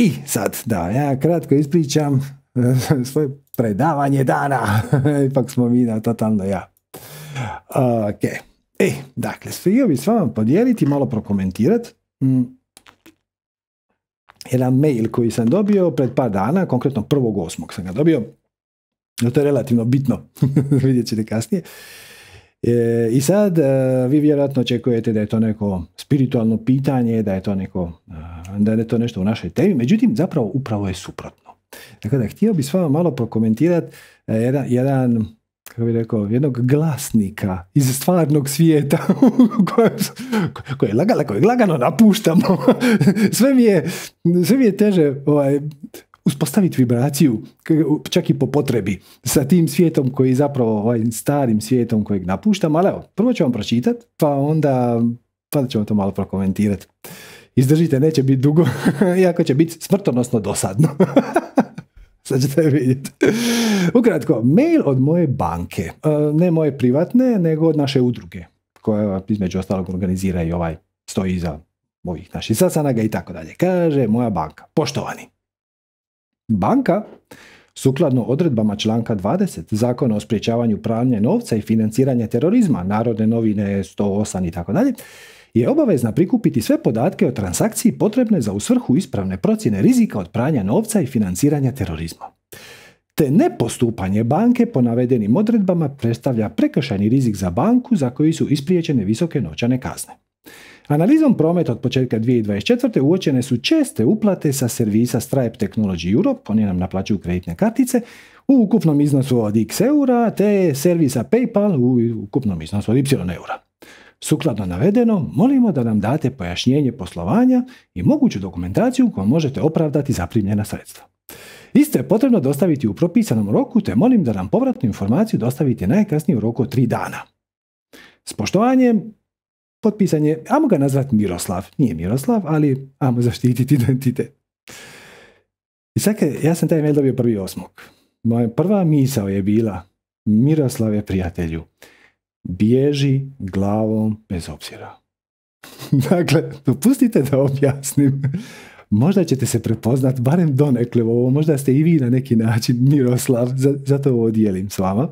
I sad, da, ja kratko ispričam e, svoje predavanje dana. Ipak smo mi na totalno ja. Ok. E, dakle, svi bih s vama podijeliti, malo prokomentirati. Mm. Jedan mail koji sam dobio pred par dana, konkretno prvog osmog sam ga dobio. To je relativno bitno, vidjet ćete kasnije. E, I sad e, vi vjerojatno očekujete da je to neko spiritualno pitanje, da je to neko, e, da je to nešto u našoj temi, međutim zapravo upravo je suprotno. Dakle, da htio bih s vama malo prokomentirati e, jedan, jedan kako bih rekao, jednog glasnika iz stvarnog svijeta koje, lagano, lagano napuštamo. sve, mi je, sve mi je teže ovaj, uspostaviti vibraciju, čak i po potrebi, sa tim svijetom koji zapravo, ovaj starim svijetom kojeg napuštam, ali evo, prvo ću vam pročitati, pa onda, pa ćemo to malo prokomentirati. Izdržite, neće biti dugo, iako će biti smrtonosno dosadno. Sad ćete vidjeti. Ukratko, mail od moje banke, e, ne moje privatne, nego od naše udruge, koja između ostalog organizira i ovaj, stoji iza mojih naših sasanaga i tako dalje. Kaže moja banka, poštovani, Banka, sukladno odredbama članka 20 Zakona o sprječavanju pranja novca i financiranja terorizma, Narodne novine 108 i tako dalje, je obavezna prikupiti sve podatke o transakciji potrebne za usvrhu ispravne procjene rizika od pranja novca i financiranja terorizma. Te nepostupanje banke po navedenim odredbama predstavlja prekršajni rizik za banku za koji su ispriječene visoke novčane kazne. Analizom prometa od početka 2024. uočene su česte uplate sa servisa Stripe Technology Europe, oni nam naplaćuju kreditne kartice, u ukupnom iznosu od x eura, te servisa PayPal u ukupnom iznosu od y eura. Sukladno navedeno, molimo da nam date pojašnjenje poslovanja i moguću dokumentaciju kojom možete opravdati zaprimljena sredstva. Isto je potrebno dostaviti u propisanom roku, te molim da nam povratnu informaciju dostavite najkasnije u roku od 3 dana. S poštovanjem, potpisan je, ajmo ga nazvati Miroslav. Nije Miroslav, ali ajmo zaštititi identitet. I sad, ja sam taj mail dobio prvi osmog. Moja prva misao je bila, Miroslav je prijatelju, bježi glavom bez obzira. dakle, dopustite da objasnim. možda ćete se prepoznat, barem donekle ovo, možda ste i vi na neki način Miroslav, zato ovo dijelim s vama.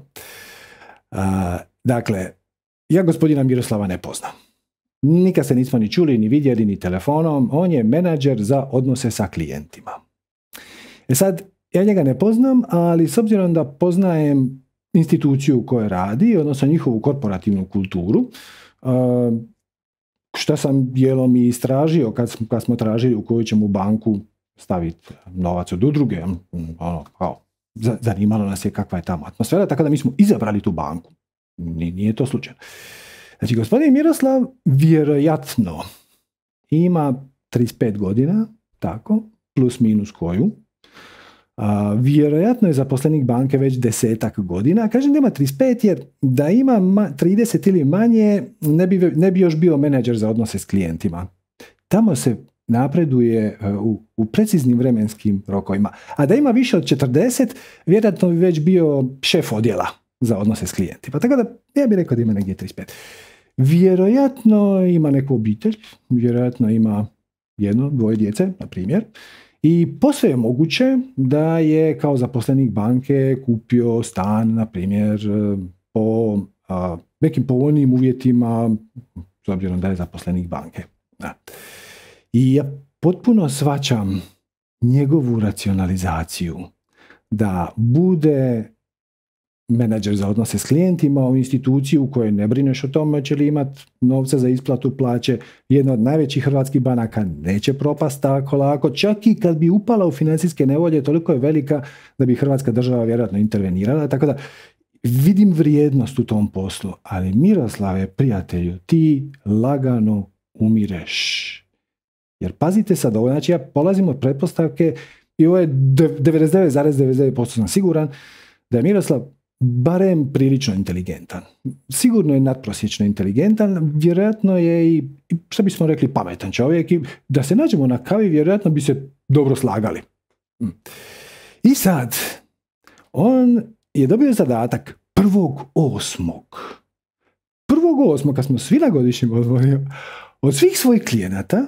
dakle, ja gospodina Miroslava ne poznam. Nikad se nismo ni čuli, ni vidjeli, ni telefonom. On je menadžer za odnose sa klijentima. E sad, ja njega ne poznam, ali s obzirom da poznajem instituciju u kojoj radi, odnosno njihovu korporativnu kulturu, eh, šta sam dijelom i istražio kad, kad smo tražili u koju ćemo banku staviti novac od udruge, ono, kao, zanimalo nas je kakva je tamo atmosfera, tako da mi smo izabrali tu banku. Nije to slučajno. Znači, gospodin Miroslav vjerojatno ima 35 godina, tako, plus minus koju. A, vjerojatno je zaposlenik banke već desetak godina. Kažem da ima 35 jer da ima 30 ili manje ne bi, ne bi još bio menadžer za odnose s klijentima. Tamo se napreduje e, u, u preciznim vremenskim rokovima. A da ima više od 40, vjerojatno bi već bio šef odjela za odnose s klijentima. Tako da ja bih rekao da ima negdje 35. Vjerojatno ima neku obitelj, vjerojatno ima jedno, dvoje djece, na primjer, i posve je moguće da je kao zaposlenik banke kupio stan, na primjer, po nekim povoljnim uvjetima, s obzirom da je zaposlenik banke. Da. I ja potpuno svačam njegovu racionalizaciju da bude menadžer za odnose s klijentima, u instituciji u kojoj ne brineš o tome će li imat novce za isplatu plaće. Jedna od najvećih hrvatskih banaka neće propast tako lako. Čak i kad bi upala u financijske nevolje, toliko je velika da bi hrvatska država vjerojatno intervenirala. Tako da vidim vrijednost u tom poslu, ali Miroslave, prijatelju, ti lagano umireš. Jer pazite sad ovo, znači ja polazim od pretpostavke i ovo je 99,99% sam siguran da je Miroslav barem prilično inteligentan. Sigurno je nadprosječno inteligentan, vjerojatno je i, što bismo rekli, pametan čovjek. I da se nađemo na kavi, vjerojatno bi se dobro slagali. Hm. I sad, on je dobio zadatak prvog osmog. Prvog osmog, kad smo svi na godišnjem od svih svojih klijenata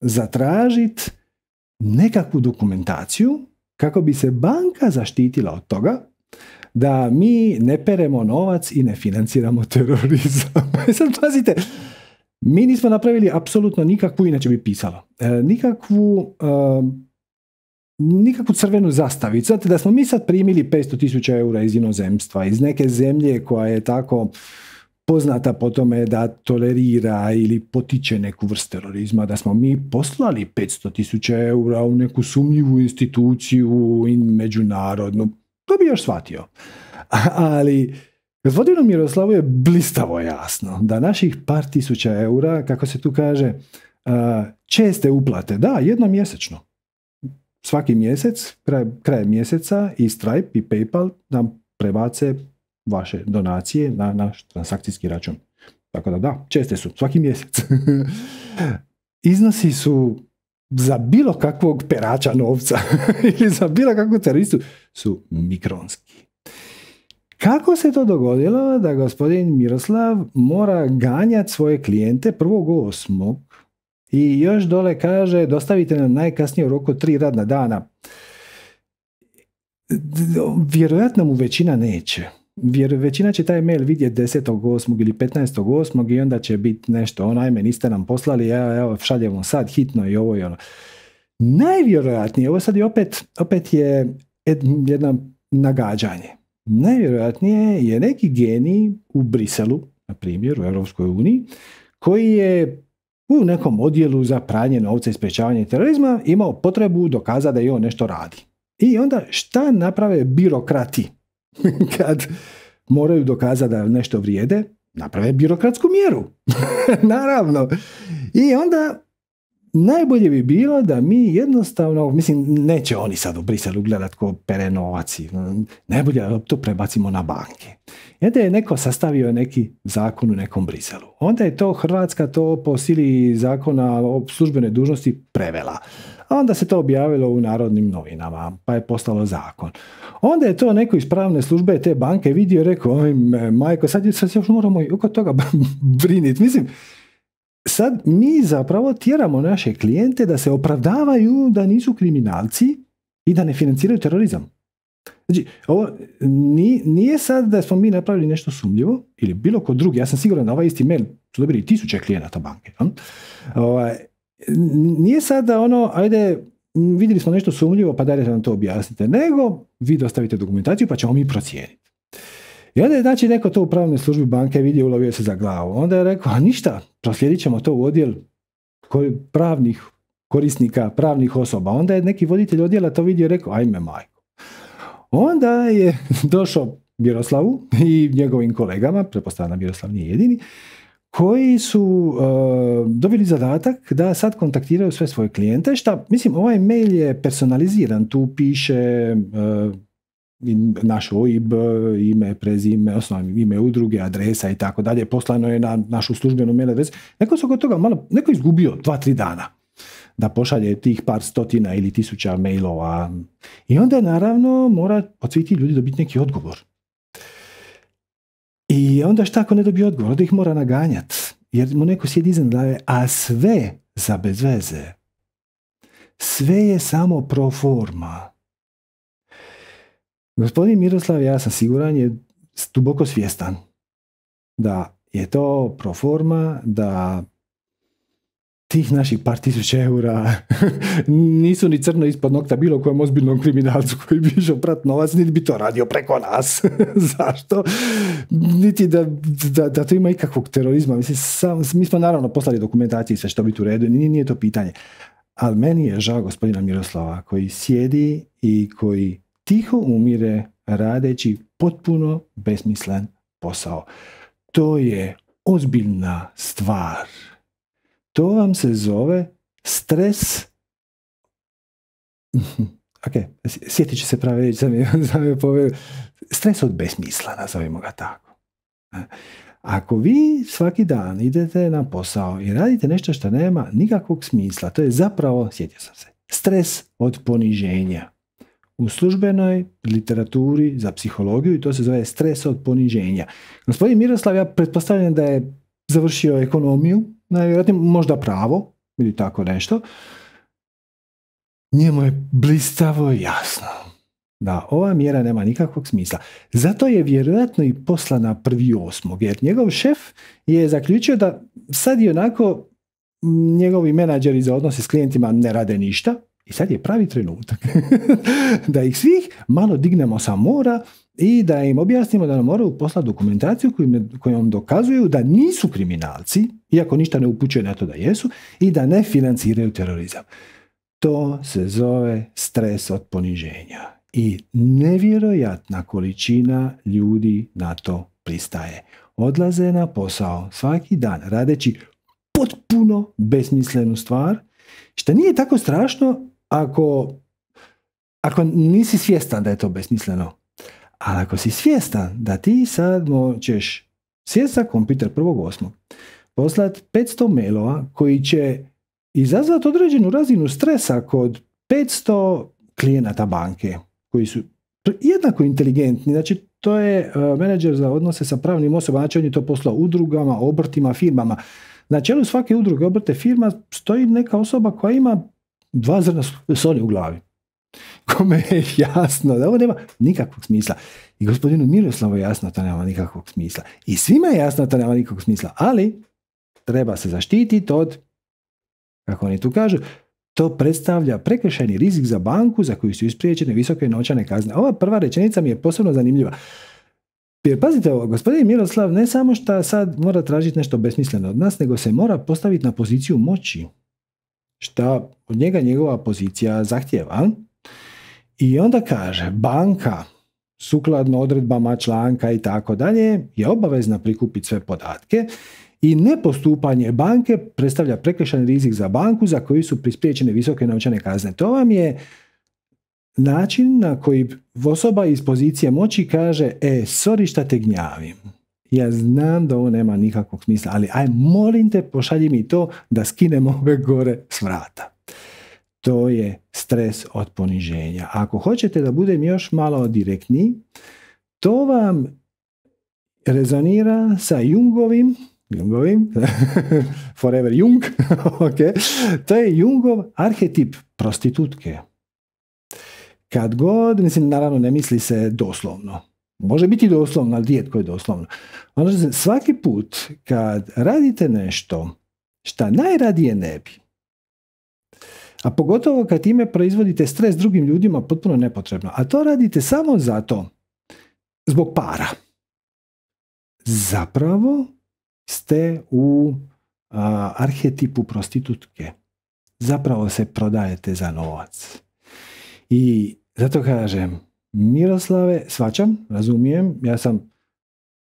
zatražiti nekakvu dokumentaciju kako bi se banka zaštitila od toga da mi ne peremo novac i ne financiramo terorizam. E sad pazite, mi nismo napravili apsolutno nikakvu, inače bi pisalo, e, nikakvu e, nikakvu crvenu zastavicu. Znate, da smo mi sad primili 500 tisuća eura iz inozemstva, iz neke zemlje koja je tako poznata po tome da tolerira ili potiče neku vrst terorizma, da smo mi poslali 500 tisuća eura u neku sumnjivu instituciju, i međunarodnu. To bi još shvatio. Ali gospodinu Miroslavu je blistavo jasno da naših par tisuća eura, kako se tu kaže, e, česte uplate, da, jednomjesečno. Svaki mjesec, kraj, mjeseca i Stripe i PayPal nam prebace vaše donacije na naš transakcijski račun. Tako da da, česte su, svaki mjesec. Iznosi su za bilo kakvog perača novca ili za bilo kakvu teroristu su mikronski. Kako se to dogodilo da gospodin Miroslav mora ganjati svoje klijente prvog osmog i još dole kaže dostavite nam najkasnije u roku tri radna dana. Vjerojatno mu većina neće jer većina će taj mail vidjeti 10.8. ili 15.8. i onda će biti nešto, onaj ajme, niste nam poslali, ja evo, šaljemo sad, hitno i ovo i ono. Najvjerojatnije, ovo sad je opet, opet je jedno nagađanje. Najvjerojatnije je neki geni u Briselu, na primjer, u Europskoj uniji, koji je u nekom odjelu za pranje novca i sprečavanje terorizma imao potrebu dokazati da i on nešto radi. I onda šta naprave birokrati? kad moraju dokazati da nešto vrijede, naprave birokratsku mjeru. Naravno. I onda najbolje bi bilo da mi jednostavno, mislim, neće oni sad u Briselu gledati ko pere novac. Ono, najbolje da to prebacimo na banke. I e je neko sastavio neki zakon u nekom Briselu. Onda je to Hrvatska to po sili zakona o službenoj dužnosti prevela a onda se to objavilo u narodnim novinama, pa je postalo zakon. Onda je to neko iz pravne službe te banke vidio i rekao, majko, sad, sad još moramo i oko toga briniti. Mislim, sad mi zapravo tjeramo naše klijente da se opravdavaju da nisu kriminalci i da ne financiraju terorizam. Znači, ovo nije sad da smo mi napravili nešto sumljivo ili bilo ko drugi, ja sam siguran da ovaj isti mail su dobili tisuće klijenata banke. Ovaj, nije sada ono, ajde, vidjeli smo nešto sumljivo, pa dajte nam to objasnite, nego vi dostavite dokumentaciju pa ćemo mi procijeniti. I onda je znači neko to u pravnoj službi banke vidio, ulovio se za glavu. Onda je rekao, a ništa, proslijedit ćemo to u odjel pravnih korisnika, pravnih osoba. Onda je neki voditelj odjela to vidio i rekao, ajme majko. Onda je došao Miroslavu i njegovim kolegama, prepostavljena Miroslav nije jedini, koji su uh, dobili zadatak da sad kontaktiraju sve svoje klijente, šta, mislim, ovaj mail je personaliziran, tu piše eh, naš OIB, ime, prezime, osnovno ime udruge, adresa i tako dalje, poslano je na našu službenu mail adresu. Neko se kod toga malo, neko izgubio dva, tri dana da pošalje tih par stotina ili tisuća mailova. I onda naravno mora od svih ljudi dobiti neki odgovor. I onda šta ako ne dobije odgovor? Onda ih mora naganjat. Jer mu neko sjedi iznad glave. A sve za bez veze. Sve je samo pro forma. Gospodin Miroslav, ja sam siguran, je duboko svjestan da je to pro forma, da tih naših par tisuća eura nisu ni crno ispod nokta bilo kojem ozbiljnom kriminalcu koji bi išao prat novac, niti bi to radio preko nas. Zašto? Niti da, da, da, to ima ikakvog terorizma. Mislim, sam, mi smo naravno poslali dokumentaciju sve što bi u redu, nije, nije to pitanje. Ali meni je žao gospodina Miroslava koji sjedi i koji tiho umire radeći potpuno besmislen posao. To je ozbiljna stvar to vam se zove stres. ok, sjetit će se prave za je, Stres od besmisla, nazovimo ga tako. E, ako vi svaki dan idete na posao i radite nešto što nema nikakvog smisla, to je zapravo, sjetio sam se, stres od poniženja. U službenoj literaturi za psihologiju i to se zove stres od poniženja. Gospodin Miroslav, ja pretpostavljam da je završio ekonomiju, najvjerojatnije možda pravo ili tako nešto, njemu je blistavo jasno da ova mjera nema nikakvog smisla. Zato je vjerojatno i poslana prvi osmog, jer njegov šef je zaključio da sad i onako njegovi menadžeri za odnose s klijentima ne rade ništa, i sad je pravi trenutak da ih svih malo dignemo sa mora i da im objasnimo da nam moraju poslati dokumentaciju kojom dokazuju da nisu kriminalci, iako ništa ne upućuje na to da jesu, i da ne financiraju terorizam. To se zove stres od poniženja. I nevjerojatna količina ljudi na to pristaje. Odlaze na posao svaki dan radeći potpuno besmislenu stvar, što nije tako strašno ako, ako nisi svjestan da je to besmisleno, ali ako si svjestan da ti sad ćeš svjestan za kompjuter prvog osmog, poslat 500 mailova koji će izazvati određenu razinu stresa kod 500 klijenata banke koji su jednako inteligentni, znači to je e, menadžer za odnose sa pravnim osobama, znači on je to poslao udrugama, obrtima, firmama. Na čelu svake udruge, obrte, firma stoji neka osoba koja ima dva zrna soli u glavi. Kome je jasno da ovo nema nikakvog smisla. I gospodinu Miroslavu je jasno da nema nikakvog smisla. I svima je jasno da nema nikakvog smisla. Ali treba se zaštiti od, kako oni tu kažu, to predstavlja prekršajni rizik za banku za koju su ispriječene visoke novčane kazne. Ova prva rečenica mi je posebno zanimljiva. Jer pazite ovo, gospodin Miroslav ne samo što sad mora tražiti nešto besmisleno od nas, nego se mora postaviti na poziciju moći šta od njega njegova pozicija zahtjeva. I onda kaže, banka sukladno odredbama članka i tako dalje je obavezna prikupiti sve podatke i nepostupanje banke predstavlja prekršajni rizik za banku za koji su prispriječene visoke novčane kazne. To vam je način na koji osoba iz pozicije moći kaže, e, sorry šta te gnjavim ja znam da ovo nema nikakvog smisla, ali aj molim te pošalji mi to da skinemo ove gore s vrata. To je stres od poniženja. Ako hoćete da budem još malo direktniji, to vam rezonira sa Jungovim, Jungovim, forever Jung, okay. to je Jungov arhetip prostitutke. Kad god, mislim, naravno ne misli se doslovno, Može biti doslovno, ali rijetko je doslovno. Ono svaki put kad radite nešto šta najradije ne bi, a pogotovo kad time proizvodite stres drugim ljudima potpuno nepotrebno, a to radite samo zato, zbog para, zapravo ste u arhetipu prostitutke. Zapravo se prodajete za novac. I zato kažem, Miroslave, svačam, razumijem, ja sam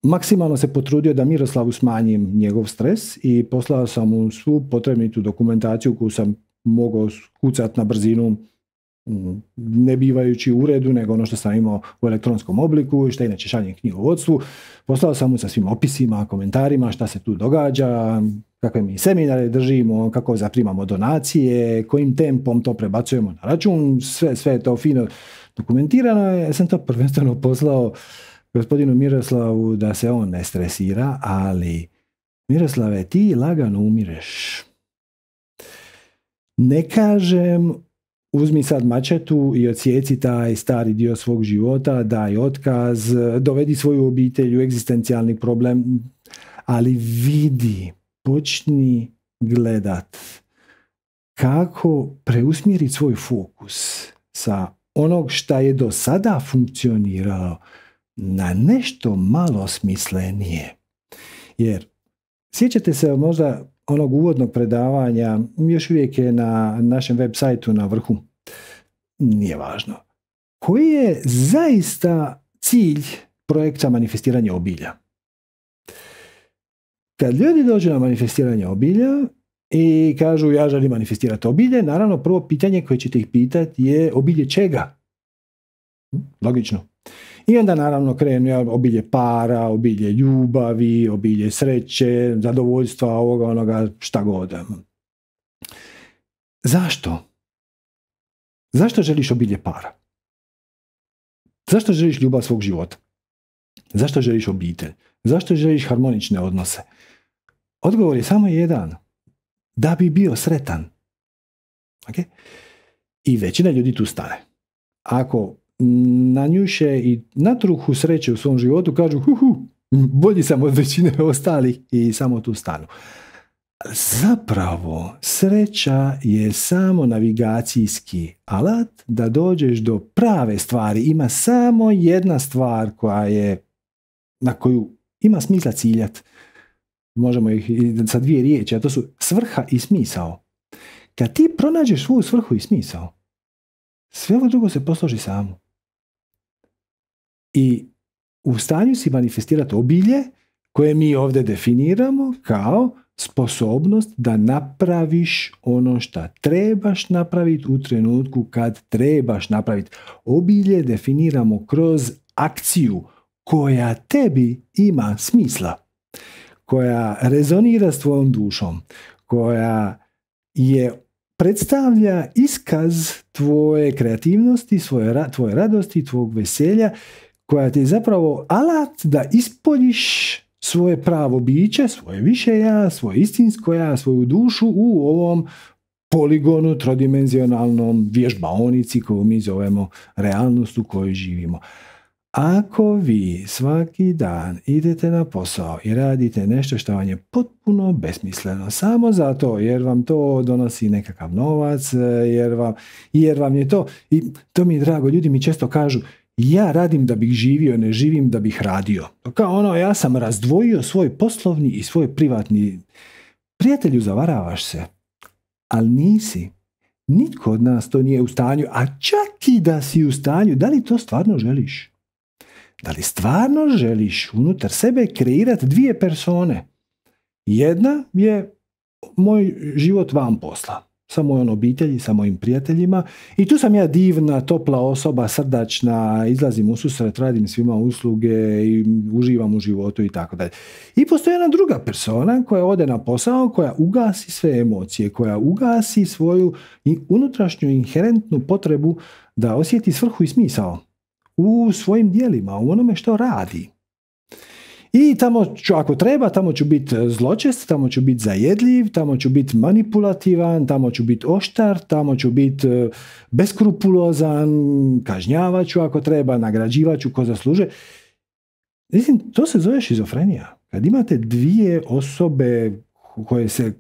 maksimalno se potrudio da Miroslavu smanjim njegov stres i poslao sam mu svu potrebnitu dokumentaciju koju sam mogao kucati na brzinu ne bivajući u uredu, nego ono što sam imao u elektronskom obliku i što inače šaljem knjigovodstvu. Poslao sam mu sa svim opisima, komentarima, šta se tu događa, kakve mi seminare držimo, kako zaprimamo donacije, kojim tempom to prebacujemo na račun, sve, sve je to fino dokumentirano. Ja sam to prvenstveno poslao gospodinu Miroslavu da se on ne stresira, ali Miroslave, ti lagano umireš. Ne kažem uzmi sad mačetu i odsjeci taj stari dio svog života, daj otkaz, dovedi svoju obitelj u egzistencijalni problem, ali vidi, počni gledat kako preusmjeriti svoj fokus sa onog šta je do sada funkcioniralo na nešto malo smislenije. Jer sjećate se možda onog uvodnog predavanja još uvijek je na našem web sajtu na vrhu. Nije važno. Koji je zaista cilj projekta manifestiranja obilja? Kad ljudi dođu na manifestiranje obilja i kažu ja želim manifestirati obilje, naravno prvo pitanje koje ćete ih pitati je obilje čega? Logično. I onda naravno ja obilje para, obilje ljubavi, obilje sreće, zadovoljstva, ovoga, onoga, šta god. Zašto? Zašto želiš obilje para? Zašto želiš ljubav svog života? Zašto želiš obitelj? Zašto želiš harmonične odnose? Odgovor je samo jedan. Da bi bio sretan. Okay? I većina ljudi tu stane. Ako na njuše i na truhu sreće u svom životu, kažu huhu, bolji sam od većine ostalih i samo tu stanu. Zapravo, sreća je samo navigacijski alat da dođeš do prave stvari. Ima samo jedna stvar koja je, na koju ima smisla ciljat. Možemo ih sa dvije riječi, a to su svrha i smisao. Kad ti pronađeš svoju svrhu i smisao, sve ovo drugo se posloži samo i u stanju si manifestirati obilje koje mi ovdje definiramo kao sposobnost da napraviš ono što trebaš napraviti u trenutku kad trebaš napraviti. Obilje definiramo kroz akciju koja tebi ima smisla, koja rezonira s tvojom dušom, koja je predstavlja iskaz tvoje kreativnosti, tvoje radosti, tvog veselja koja ti je zapravo alat da ispoljiš svoje pravo biće, svoje više ja, svoje istinsko ja, svoju dušu u ovom poligonu trodimenzionalnom vježbaonici koju mi zovemo realnost u kojoj živimo. Ako vi svaki dan idete na posao i radite nešto što vam je potpuno besmisleno, samo zato jer vam to donosi nekakav novac, eh, jer vam, jer vam je to, i to mi je drago, ljudi mi često kažu, ja radim da bih živio, ne živim da bih radio. Pa kao ono, ja sam razdvojio svoj poslovni i svoj privatni. Prijatelju, zavaravaš se, ali nisi. Nitko od nas to nije u stanju, a čak i da si u stanju, da li to stvarno želiš? Da li stvarno želiš unutar sebe kreirati dvije persone? Jedna je moj život vam posla sa mojom obitelji, sa mojim prijateljima. I tu sam ja divna, topla osoba, srdačna, izlazim u susret, radim svima usluge i uživam u životu i tako dalje. I postoji jedna druga persona koja ode na posao, koja ugasi sve emocije, koja ugasi svoju unutrašnju inherentnu potrebu da osjeti svrhu i smisao u svojim dijelima, u onome što radi. I tamo ću, ako treba, tamo ću biti e, zločest, tamo ću biti zajedljiv, tamo ću biti manipulativan, tamo ću biti oštar, tamo ću biti e, beskrupulozan, kažnjavat ću ako treba, nagrađivat ću ko zasluže. Mislim, to se zove šizofrenija. Kad imate dvije osobe koje se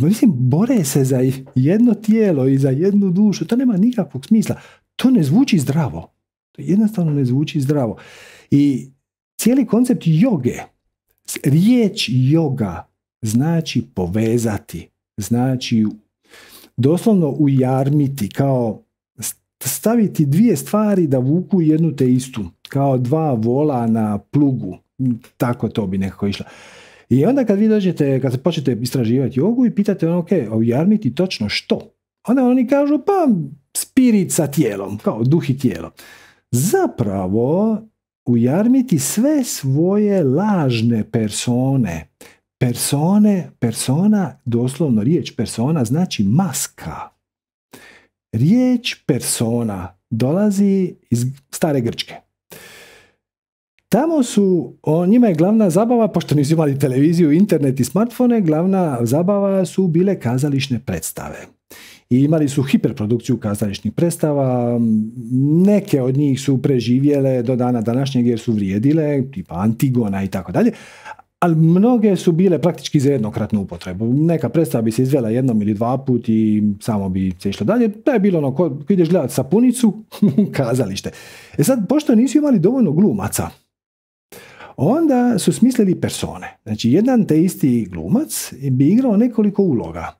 mislim, bore se za jedno tijelo i za jednu dušu, to nema nikakvog smisla. To ne zvuči zdravo. To jednostavno ne zvuči zdravo. I Cijeli koncept joge, riječ joga znači povezati, znači doslovno ujarmiti, kao staviti dvije stvari da vuku jednu te istu, kao dva vola na plugu, tako to bi nekako išlo. I onda kad vi dođete, kad se počete istraživati jogu i pitate ono, ok, ujarmiti točno što? Onda oni kažu, pa spirit sa tijelom, kao duh i tijelo. Zapravo, ujarmiti sve svoje lažne persone. Persone, persona, doslovno riječ persona znači maska. Riječ persona dolazi iz stare Grčke. Tamo su, o, njima je glavna zabava, pošto nisu imali televiziju, internet i smartfone, glavna zabava su bile kazališne predstave imali su hiperprodukciju kazališnih predstava. Neke od njih su preživjele do dana današnjeg jer su vrijedile, tipa Antigona i tako dalje. Ali mnoge su bile praktički za jednokratnu upotrebu. Neka predstava bi se izvela jednom ili dva put i samo bi se išlo dalje. To je bilo ono, ko ideš gledati sapunicu, kazalište. E sad, pošto nisu imali dovoljno glumaca, Onda su smislili persone. Znači, jedan te isti glumac bi igrao nekoliko uloga.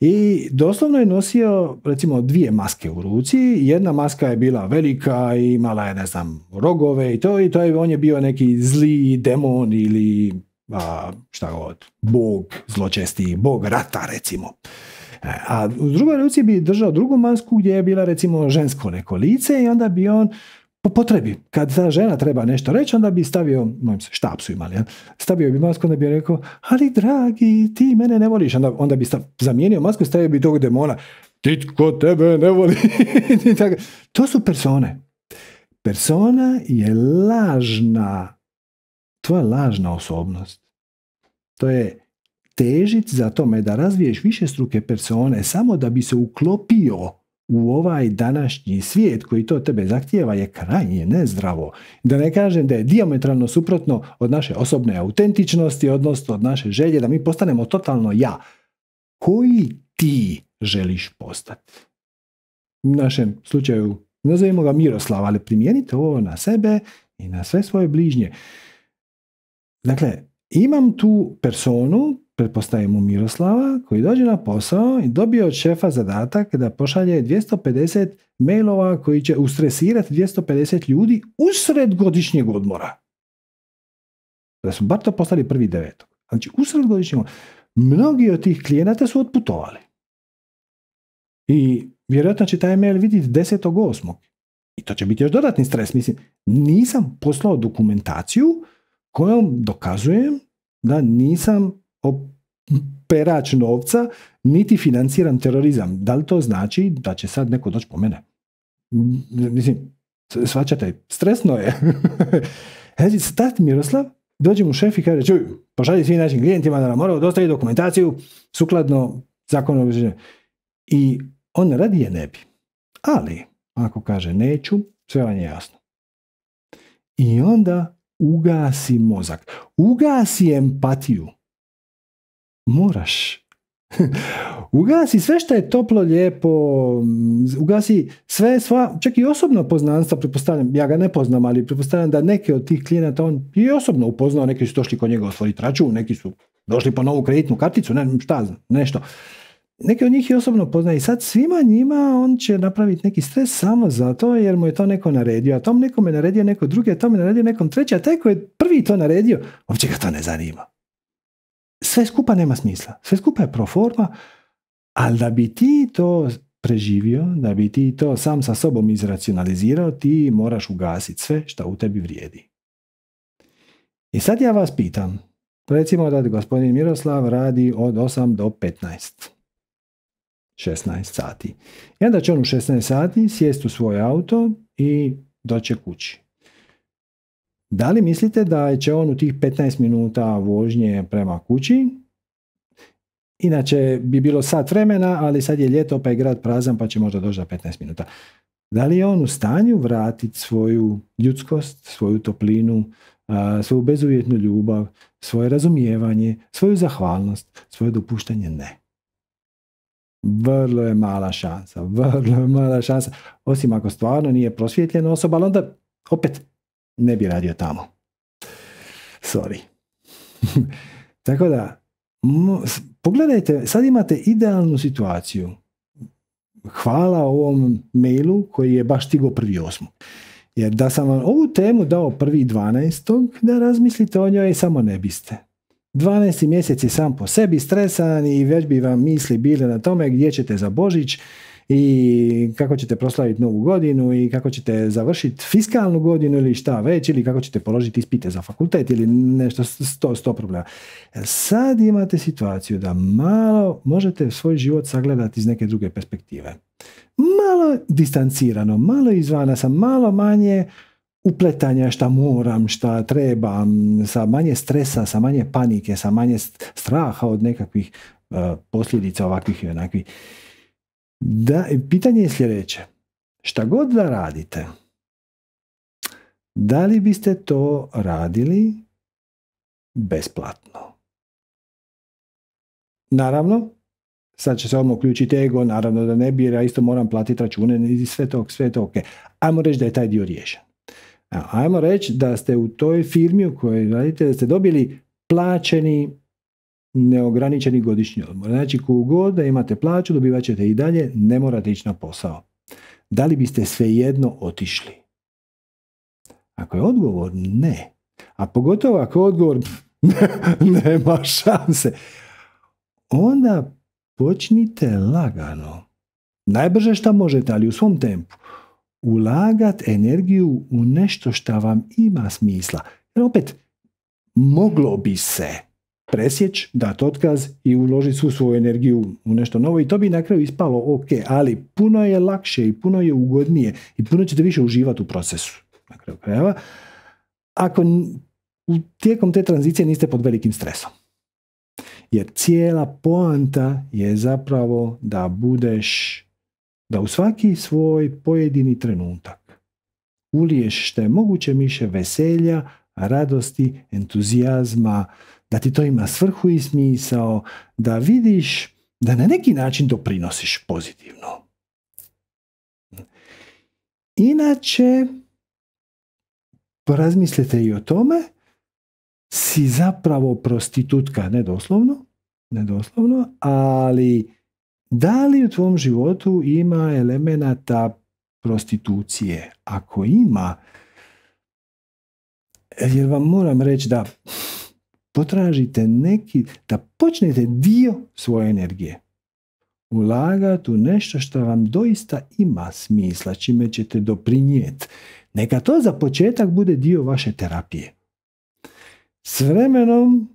I doslovno je nosio, recimo, dvije maske u ruci. Jedna maska je bila velika i imala je, ne znam, rogove i to. I to je, on je bio neki zli demon ili a, šta god, bog zločesti, bog rata, recimo. E, a u drugoj ruci bi držao drugu masku gdje je bila recimo žensko neko lice i onda bi on po potrebi. Kad ta žena treba nešto reći, onda bi stavio, mojim se, štap su imali, ja? stavio bi masku, onda bi rekao, ali dragi, ti mene ne voliš. Onda, bi stav, zamijenio masku, i stavio bi tog demona. Ti ko tebe ne voli. to su persone. Persona je lažna, tvoja lažna osobnost. To je težit za tome da razviješ više struke persone samo da bi se uklopio u ovaj današnji svijet koji to tebe zahtijeva je krajnje nezdravo. Da ne kažem da je diametralno suprotno od naše osobne autentičnosti, odnosno od naše želje da mi postanemo totalno ja. Koji ti želiš postati? U našem slučaju nazovimo ga Miroslav, ali primijenite ovo na sebe i na sve svoje bližnje. Dakle, imam tu personu pretpostavimo Miroslava, koji dođe na posao i dobije od šefa zadatak da pošalje 250 mailova koji će ustresirati 250 ljudi usred godišnjeg odmora. Da su bar to postali prvi devetog. Znači, usred godišnjeg odmora. Mnogi od tih klijenata su otputovali. I vjerojatno će taj mail vidjeti 10.8. I to će biti još dodatni stres. Mislim, nisam poslao dokumentaciju kojom dokazujem da nisam operač novca, niti financiram terorizam. Da li to znači da će sad neko doći po mene? Mislim, svačate, stresno je. Hezi, stat Miroslav, dođe mu šef i kaže, čuj, pošalji svi našim klijentima da nam moraju dostaviti dokumentaciju sukladno zakonu obježenja. I on radi ne nebi. Ali, ako kaže neću, sve vam je jasno. I onda ugasi mozak. Ugasi empatiju moraš. ugasi sve što je toplo, lijepo, ugasi sve, sva, čak i osobno poznanstva, pretpostavljam, ja ga ne poznam, ali pretpostavljam da neke od tih klijenata on je osobno upoznao, neki su došli kod njega otvoriti račun, neki su došli po novu kreditnu karticu, ne, šta nešto. Neki od njih je osobno poznaje i sad svima njima on će napraviti neki stres samo zato jer mu je to neko naredio, a tom nekome naredio neko drugi, a je naredio nekom treći, a taj koji je prvi to naredio, uopće ga to ne zanima sve skupa nema smisla. Sve skupa je proforma, ali da bi ti to preživio, da bi ti to sam sa sobom izracionalizirao, ti moraš ugasiti sve što u tebi vrijedi. I sad ja vas pitam, recimo da gospodin Miroslav radi od 8 do 15. 16 sati. I onda će on u 16 sati sjesti u svoj auto i doće kući. Da li mislite da će on u tih 15 minuta vožnje prema kući, inače bi bilo sat vremena, ali sad je ljeto pa je grad prazan pa će možda doći za 15 minuta. Da li je on u stanju vratiti svoju ljudskost, svoju toplinu, svoju bezuvjetnu ljubav, svoje razumijevanje, svoju zahvalnost, svoje dopuštanje? Ne. Vrlo je mala šansa, vrlo je mala šansa. Osim ako stvarno nije prosvjetljena osoba, ali onda opet ne bi radio tamo. Sorry. Tako da, pogledajte, sad imate idealnu situaciju. Hvala ovom mailu koji je baš stigao prvi osmu. Jer da sam vam ovu temu dao prvi 12. da razmislite o njoj samo ne biste. 12. mjesec je sam po sebi stresan i već bi vam misli bile na tome gdje ćete za Božić, i kako ćete proslaviti novu godinu i kako ćete završiti fiskalnu godinu ili šta već ili kako ćete položiti ispite za fakultet ili nešto sto, sto problema. E, sad imate situaciju da malo možete svoj život sagledati iz neke druge perspektive. Malo distancirano, malo izvana sa malo manje upletanja šta moram, šta trebam, sa manje stresa, sa manje panike, sa manje straha od nekakvih e, posljedica ovakvih i onakvih. Da, pitanje je sljedeće. Šta god da radite, da li biste to radili besplatno? Naravno, sad će se odmah uključiti ego, naravno da ne bi, jer ja isto moram platiti račune i sve to, sve to ok. Ajmo reći da je taj dio riješen. Ajmo reći da ste u toj firmi u kojoj radite, da ste dobili plaćeni neograničeni godišnji odmor. Znači, kogod god da imate plaću, dobivat ćete i dalje, ne morate ići na posao. Da li biste svejedno otišli? Ako je odgovor ne, a pogotovo ako je odgovor nema šanse, onda počnite lagano. Najbrže što možete, ali u svom tempu. Ulagat energiju u nešto što vam ima smisla. Jer opet, moglo bi se presjeć, dat otkaz i uložiti svu svoju energiju u nešto novo i to bi na kraju ispalo ok, ali puno je lakše i puno je ugodnije i puno ćete više uživati u procesu na kraju krajeva. Ako tijekom te tranzicije niste pod velikim stresom. Jer cijela poanta je zapravo da budeš, da u svaki svoj pojedini trenutak uliješ što je moguće više veselja, radosti, entuzijazma, da ti to ima svrhu i smisao, da vidiš da na neki način doprinosiš pozitivno. Inače, porazmislite i o tome, si zapravo prostitutka, ne doslovno, ne doslovno, ali da li u tvom životu ima elemenata prostitucije? Ako ima, jer vam moram reći da potražite neki, da počnete dio svoje energije ulagati u nešto što vam doista ima smisla, čime ćete doprinijeti. Neka to za početak bude dio vaše terapije. S vremenom,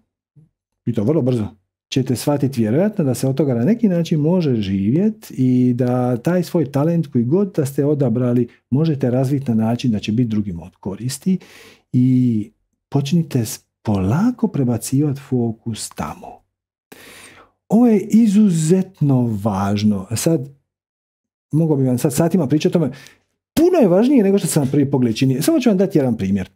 i to vrlo brzo, ćete shvatiti vjerojatno da se od toga na neki način može živjeti i da taj svoj talent koji god da ste odabrali možete razviti na način da će biti drugim od koristi i počnite s polako prebacivati fokus tamo. Ovo je izuzetno važno. Sad, mogao bi vam sad satima pričati o tome, puno je važnije nego što sam na prvi pogled čini. Samo ću vam dati jedan primjer.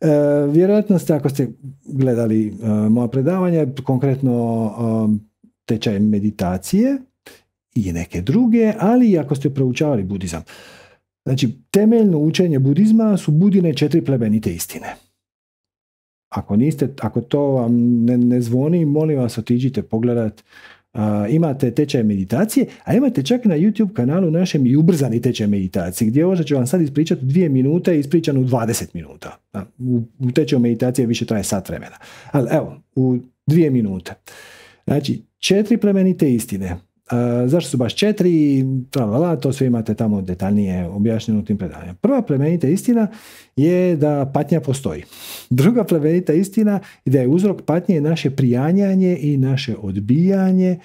E, vjerojatno ste, ako ste gledali e, moja predavanja, konkretno e, tečaj meditacije i neke druge, ali i ako ste proučavali budizam. Znači, temeljno učenje budizma su budine četiri plebenite istine. Ako, niste, ako to vam ne, ne zvoni, molim vas otiđite pogledat. imate tečaj meditacije, a imate čak na YouTube kanalu našem i ubrzani tečaj meditacije, gdje ovo ću vam sad ispričati dvije minute i ispričan u 20 minuta. U, u tečaju meditacije više traje sat vremena. Ali evo, u dvije minute. Znači, četiri plemenite istine zašto su baš četiri, travala, to sve imate tamo detaljnije objašnjeno u tim predavanjima. Prva plemenita istina je da patnja postoji. Druga plemenita istina je da je uzrok patnje naše prijanjanje i naše odbijanje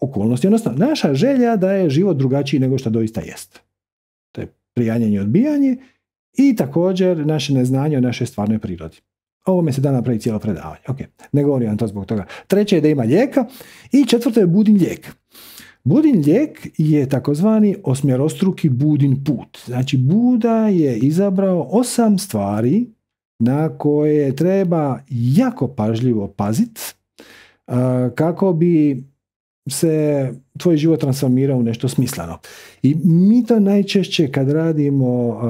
okolnosti, odnosno naša želja da je život drugačiji nego što doista jest. To je prijanjanje i odbijanje i također naše neznanje o našoj stvarnoj prirodi mi se da napravi cijelo predavanje. ne govorim vam to zbog toga. Treće je da ima lijeka i četvrto je budin lijek. Budin lijek je takozvani osmjerostruki budin put. Znači Buda je izabrao osam stvari na koje treba jako pažljivo pazit kako bi se tvoj život transformirao u nešto smisleno. I mi to najčešće kad radimo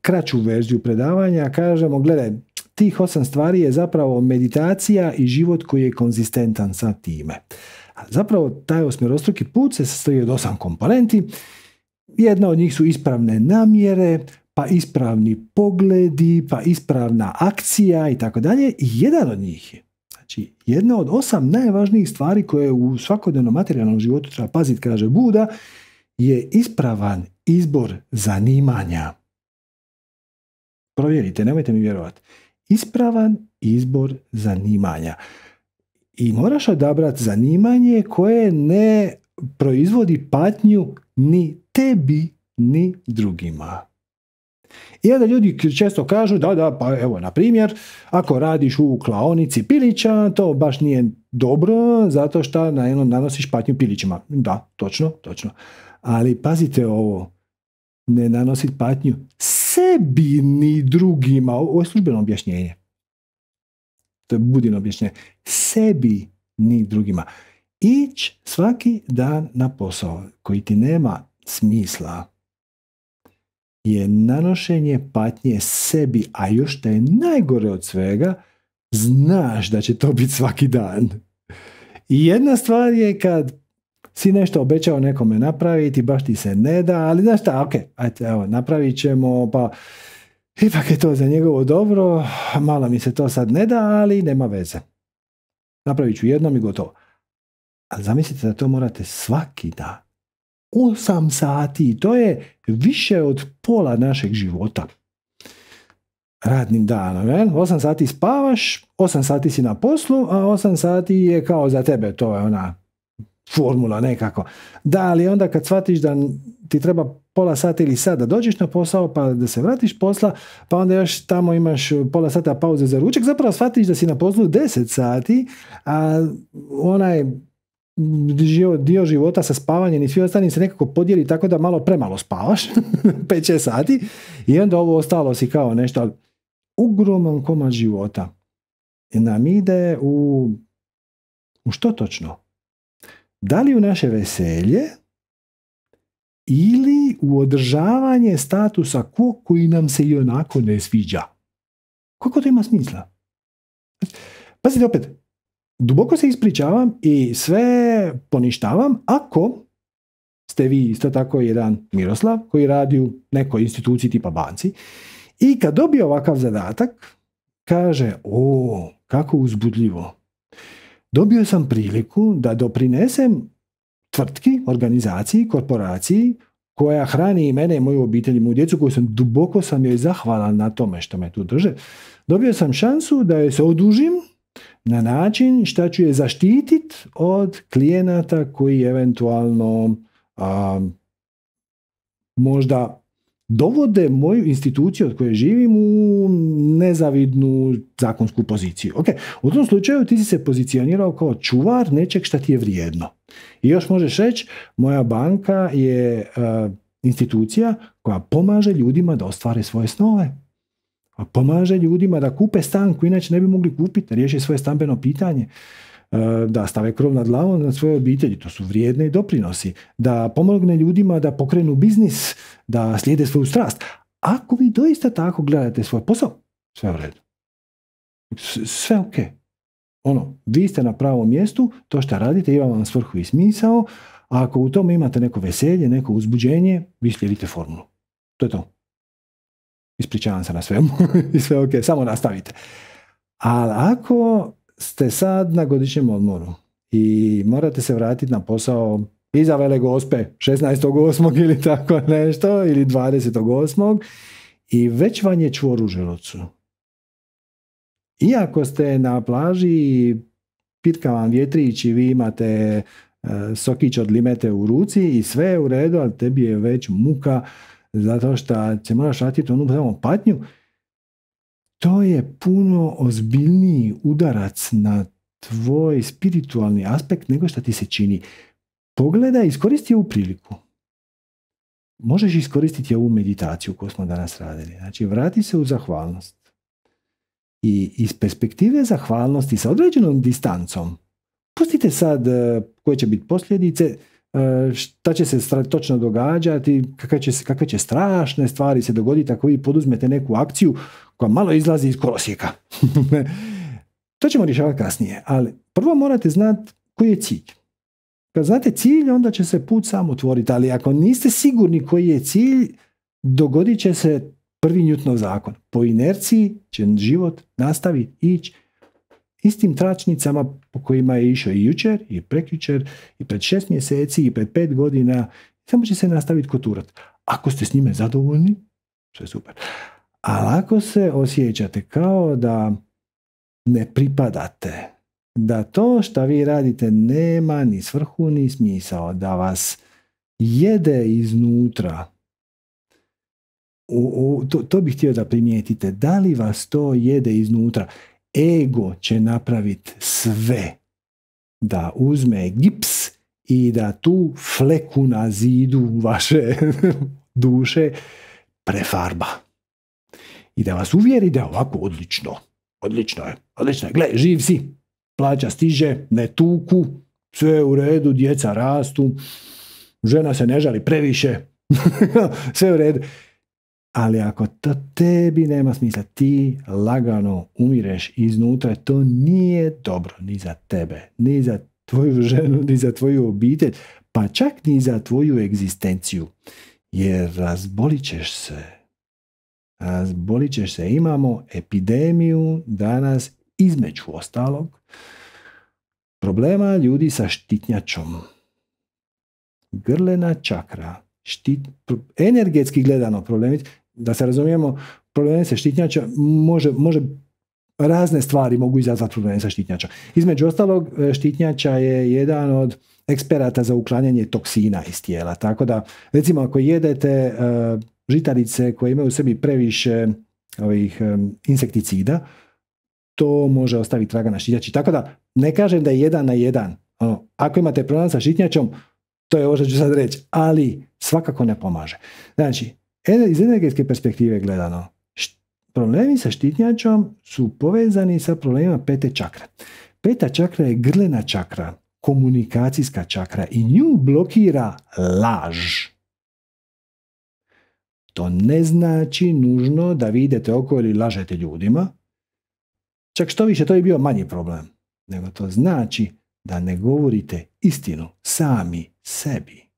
kraću verziju predavanja kažemo gledaj Tih osam stvari je zapravo meditacija i život koji je konzistentan sa time. zapravo taj osmerostruki put se sastoji od osam komponenti. Jedna od njih su ispravne namjere, pa ispravni pogledi, pa ispravna akcija i tako dalje. I jedan od njih je Znači, jedna od osam najvažnijih stvari koje u svakodnevnom materijalnom životu treba paziti, kaže Buda, je ispravan izbor zanimanja. Provjerite, nemojte mi vjerovati ispravan izbor zanimanja. I moraš odabrati zanimanje koje ne proizvodi patnju ni tebi, ni drugima. I onda ljudi često kažu, da, da, pa evo, na primjer, ako radiš u klaonici pilića, to baš nije dobro, zato što na jednom nanosiš patnju pilićima. Da, točno, točno. Ali pazite ovo, ne nanosit patnju sebi ni drugima, ovo je službeno objašnjenje, to je budino objašnjenje, sebi ni drugima. Ić svaki dan na posao koji ti nema smisla je nanošenje patnje sebi, a još što je najgore od svega, znaš da će to biti svaki dan. I jedna stvar je kad si nešto obećao nekome napraviti, baš ti se ne da, ali znaš šta, ok, ajte evo, napravit ćemo, pa ipak je to za njegovo dobro, malo mi se to sad ne da, ali nema veze. Napravit ću jednom i gotovo. Ali zamislite da to morate svaki dan. Osam sati, to je više od pola našeg života. Radnim danom, jel? 8 sati spavaš, osam sati si na poslu, a osam sati je kao za tebe, to je ona formula nekako. Da, ali onda kad shvatiš da ti treba pola sata ili sad da dođeš na posao pa da se vratiš posla, pa onda još tamo imaš pola sata pauze za ručak, zapravo shvatiš da si na poslu 10 sati, a onaj dio života sa spavanjem i svi ostalim se nekako podijeli tako da malo premalo spavaš, 5-6 sati, i onda ovo ostalo si kao nešto, ali ogroman komad života nam ide u, u što točno? da li u naše veselje ili u održavanje statusa quo koji nam se i onako ne sviđa. Kako to ima smisla? Pazite opet, duboko se ispričavam i sve poništavam ako ste vi isto tako jedan Miroslav koji radi u nekoj instituciji tipa banci i kad dobije ovakav zadatak kaže o, kako uzbudljivo dobio sam priliku da doprinesem tvrtki, organizaciji, korporaciji koja hrani i mene i moju obitelj i moju djecu koju sam duboko sam joj zahvalan na tome što me tu drže. Dobio sam šansu da joj se odužim na način šta ću je zaštititi od klijenata koji eventualno možda dovode moju instituciju od koje živim u nezavidnu zakonsku poziciju. Ok, u tom slučaju ti si se pozicionirao kao čuvar nečeg šta ti je vrijedno. I još možeš reći, moja banka je e, institucija koja pomaže ljudima da ostvare svoje snove. pomaže ljudima da kupe stan koji inače ne bi mogli kupiti, riješi svoje stambeno pitanje. E, da stave krov nad glavom na svoje obitelji, to su vrijedne i doprinosi, da pomogne ljudima da pokrenu biznis, da slijede svoju strast. Ako vi doista tako gledate svoj posao, sve u redu. Sve ok. Ono, vi ste na pravom mjestu, to što radite ima vam svrhu i smisao, a ako u tome imate neko veselje, neko uzbuđenje, vi slijedite formulu. To je to. Ispričavam se na svemu i sve ok, samo nastavite. Ali ako ste sad na godišnjem odmoru i morate se vratiti na posao iza Vele Gospe 16.8. ili tako nešto ili 20.8. i već vam je čvor u Iako ste na plaži pitka vam vjetrić i vi imate e, sokić od limete u ruci i sve je u redu, ali tebi je već muka zato što se moraš vratiti onu patnju to je puno ozbiljniji udarac na tvoj spiritualni aspekt nego što ti se čini. Pogledaj, iskoristi ovu priliku. Možeš iskoristiti ovu meditaciju koju smo danas radili. Znači, vrati se u zahvalnost. I iz perspektive zahvalnosti sa određenom distancom, pustite sad eh, koje će biti posljedice, E, šta će se točno događati, kakve će, kakve će strašne stvari se dogoditi ako vi poduzmete neku akciju koja malo izlazi iz kolosijeka. to ćemo rješavati kasnije, ali prvo morate znati koji je cilj. Kad znate cilj, onda će se put sam otvoriti, ali ako niste sigurni koji je cilj, dogodit će se prvi Newtonov zakon. Po inerciji će život nastaviti ići istim tračnicama po kojima je išao i jučer, i prekjučer, i pred šest mjeseci, i pred pet godina, samo će se nastaviti koturat. Ako ste s njime zadovoljni, je super. Ali ako se osjećate kao da ne pripadate, da to što vi radite nema ni svrhu ni smisao, da vas jede iznutra, u, to, to bih htio da primijetite. Da li vas to jede iznutra? ego će napraviti sve da uzme gips i da tu fleku na zidu vaše duše prefarba. I da vas uvjeri da je ovako odlično. Odlično je, odlično je. Gle, živ si, plaća stiže, ne tuku, sve je u redu, djeca rastu, žena se ne žali previše, sve je u redu. Ali ako to tebi nema smisla, ti lagano umireš iznutra, to nije dobro ni za tebe, ni za tvoju ženu, ni za tvoju obitelj, pa čak ni za tvoju egzistenciju. Jer razbolit ćeš se. Razbolit ćeš se. Imamo epidemiju danas između ostalog problema ljudi sa štitnjačom. Grlena čakra, štit, energetski gledano problemi, da se razumijemo, sa štitnjača može, može razne stvari mogu izazvati sa štitnjača. Između ostalog, e, štitnjača je jedan od eksperata za uklanjanje toksina iz tijela. Tako da, recimo, ako jedete e, žitarice koje imaju u sebi previše ovih e, insekticida, to može ostaviti traga na štitnjači. Tako da, ne kažem da je jedan na jedan. Ono, ako imate problem sa štitnjačom, to je ovo što ću sad reći, ali svakako ne pomaže. Znači, E, iz energetske perspektive gledano, problemi sa štitnjačom su povezani sa problemima pete čakre. Peta čakra je grlena čakra, komunikacijska čakra i nju blokira laž. To ne znači nužno da vi idete oko ili lažete ljudima. Čak što više, to je bio manji problem. Nego to znači da ne govorite istinu sami sebi.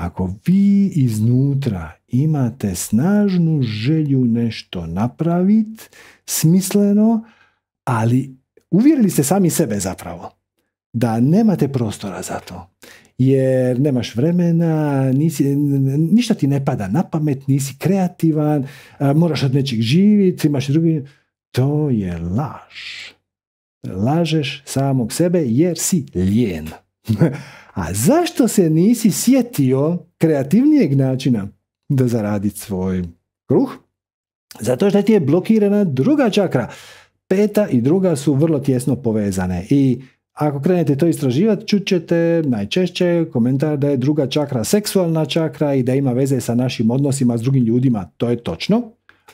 Ako vi iznutra imate snažnu želju nešto napraviti, smisleno, ali uvjerili ste sami sebe zapravo da nemate prostora za to. Jer nemaš vremena, ništa ti ne pada na pamet, nisi kreativan, moraš od nečeg živjeti, imaš drugi... To je laž. Lažeš samog sebe jer si lijen. A zašto se nisi sjetio kreativnijeg načina da zaradi svoj kruh? Zato što ti je blokirana druga čakra. Peta i druga su vrlo tjesno povezane i ako krenete to istraživati, čut ćete najčešće komentar da je druga čakra seksualna čakra i da ima veze sa našim odnosima s drugim ljudima. To je točno,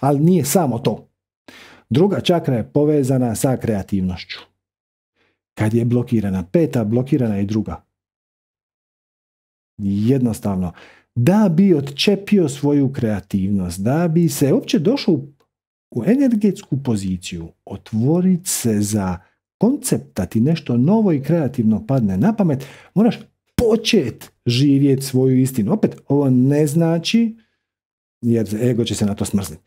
ali nije samo to. Druga čakra je povezana sa kreativnošću. Kad je blokirana peta, blokirana je druga jednostavno, da bi odčepio svoju kreativnost, da bi se uopće došao u energetsku poziciju, otvoriti se za koncept da ti nešto novo i kreativno padne na pamet, moraš počet živjeti svoju istinu. Opet, ovo ne znači, jer ego će se na to smrzniti.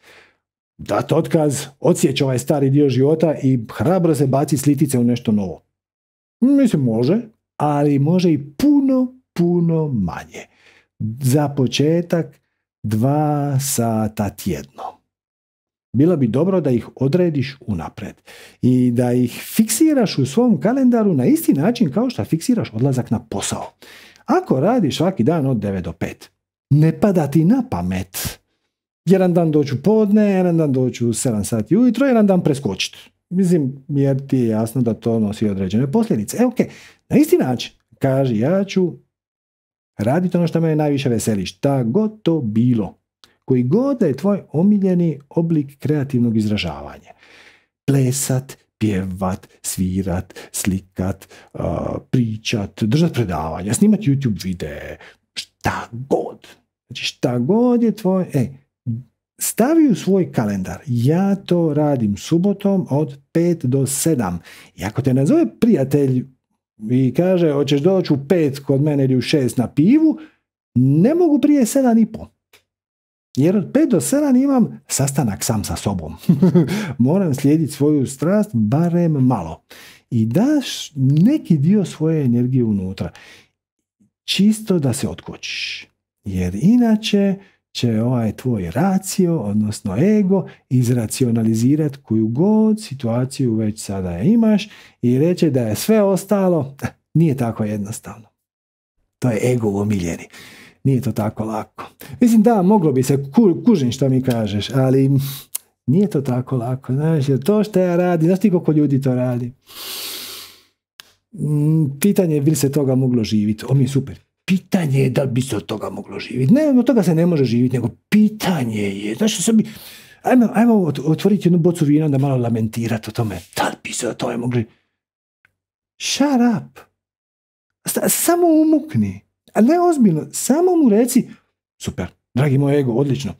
to otkaz, odsjeći ovaj stari dio života i hrabro se baci slitice u nešto novo. Mislim, može, ali može i puno puno manje. Za početak dva sata tjedno. Bilo bi dobro da ih odrediš unapred i da ih fiksiraš u svom kalendaru na isti način kao što fiksiraš odlazak na posao. Ako radiš svaki dan od 9 do 5, ne pada ti na pamet. Jedan dan doću podne, jedan dan doću 7 sati ujutro, jedan dan preskočiti. Mislim, jer ti je jasno da to nosi određene posljedice. E, ok, na isti način, kaži ja ću Radite ono što mene najviše veseli, šta god to bilo. Koji god da je tvoj omiljeni oblik kreativnog izražavanja. Plesat, pjevat, svirat, slikat, pričat, držat predavanja, snimat YouTube videe, šta god. Znači šta god je tvoj... E, stavi u svoj kalendar. Ja to radim subotom od 5 do 7. I ako te nazove prijatelj i kaže, hoćeš doći u pet kod mene ili u šest na pivu, ne mogu prije sedam i Jer od pet do sedam imam sastanak sam sa sobom. Moram slijediti svoju strast barem malo. I daš neki dio svoje energije unutra. Čisto da se otkočiš. Jer inače će ovaj tvoj racio, odnosno ego, izracionalizirati koju god situaciju već sada imaš i reći da je sve ostalo eh, nije tako jednostavno. To je ego omiljeni. Nije to tako lako. Mislim da, moglo bi se, ku, kužim što mi kažeš, ali nije to tako lako. Znaš, jer to što ja radi znaš ti koliko ljudi to radi. Mm, pitanje je bi se toga moglo živiti o mi je super pitanje je da li bi se od toga moglo živjeti. Ne, od toga se ne može živjeti, nego pitanje je. Znaš, se bi, ajmo, ajmo otvoriti jednu bocu vina da malo lamentirati o tome. Da li bi se od toga mogli živjeti? Shut up. Samo umukni. A ne ozbiljno, samo mu reci, super, dragi moj ego, odlično.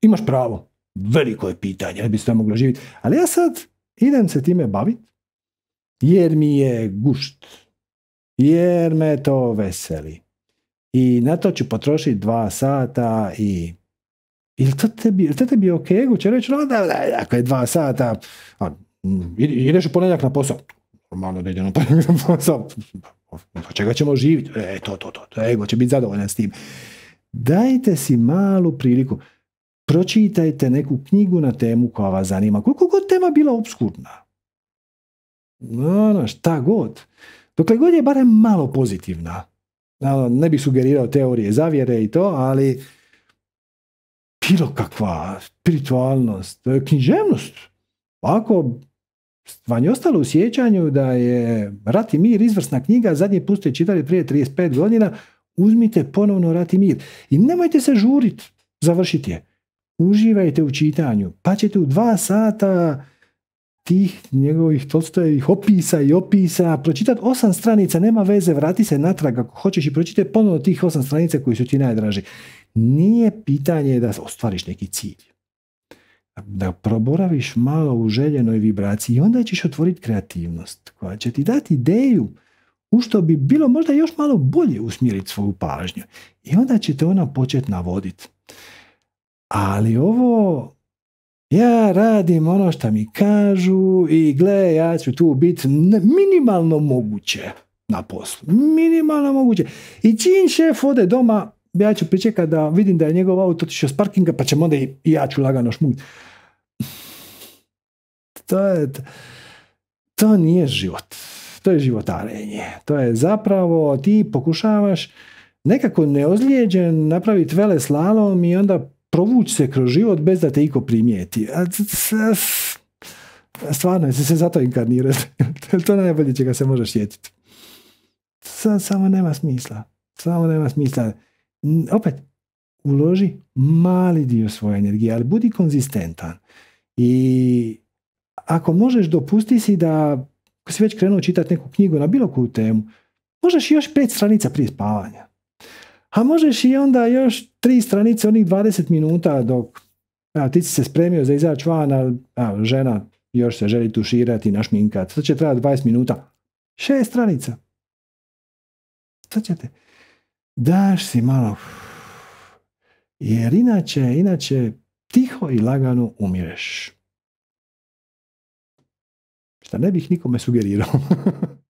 Imaš pravo. Veliko je pitanje, da bi se to moglo živjeti. Ali ja sad idem se time baviti, jer mi je gušt. Jer me to veseli i na to ću potrošiti dva sata i ili to tebi, to tebi ok, će reći, no da, je dva sata, a, ideš u ponedjak na posao, normalno da na posao, od čega ćemo živjeti, e, to, to, to, to, ego će biti zadovoljan s tim. Dajte si malu priliku, pročitajte neku knjigu na temu koja vas zanima, koliko god tema bila obskurna. No, šta god. Dokle god je barem malo pozitivna, ne bih sugerirao teorije zavjere i to, ali bilo kakva spiritualnost, e, književnost. Ako vam je ostalo u sjećanju da je Rat i mir izvrsna knjiga, zadnji put ste čitali prije 35 godina, uzmite ponovno Rat i mir. I nemojte se žuriti. završiti je. Uživajte u čitanju, pa ćete u dva sata tih njegovih Tolstojevih opisa i opisa, pročitati osam stranica, nema veze, vrati se natrag ako hoćeš i pročitaj ponovno tih osam stranica koji su ti najdraži. Nije pitanje da ostvariš neki cilj. Da proboraviš malo u željenoj vibraciji i onda ćeš otvoriti kreativnost koja će ti dati ideju u što bi bilo možda još malo bolje usmjeriti svoju pažnju. I onda će te ona početi navoditi. Ali ovo ja radim ono što mi kažu i gle, ja ću tu biti minimalno moguće na poslu. Minimalno moguće. I čim šef ode doma, ja ću pričekati da vidim da je njegov auto otišao s parkinga, pa ćemo onda i ja ću lagano šmugiti. To je... To nije život. To je životarenje. To je zapravo ti pokušavaš nekako neozlijeđen napraviti vele slalom i onda provući se kroz život bez da te iko primijeti. Stvarno, jesi se zato inkarnirao. to je najbolje čega se možeš sjetiti. Samo nema smisla. Samo nema smisla. Opet, uloži mali dio svoje energije, ali budi konzistentan. I ako možeš, dopusti si da, ako si već krenuo čitati neku knjigu na bilo koju temu, možeš još pet stranica prije spavanja a možeš i onda još tri stranice onih 20 minuta dok a, ti si se spremio za izaći van, a, žena još se želi tuširati, našminkati. To će trajati 20 minuta. Šest stranica. će te Daš si malo. Jer inače, inače, tiho i lagano umireš. Šta ne bih nikome sugerirao.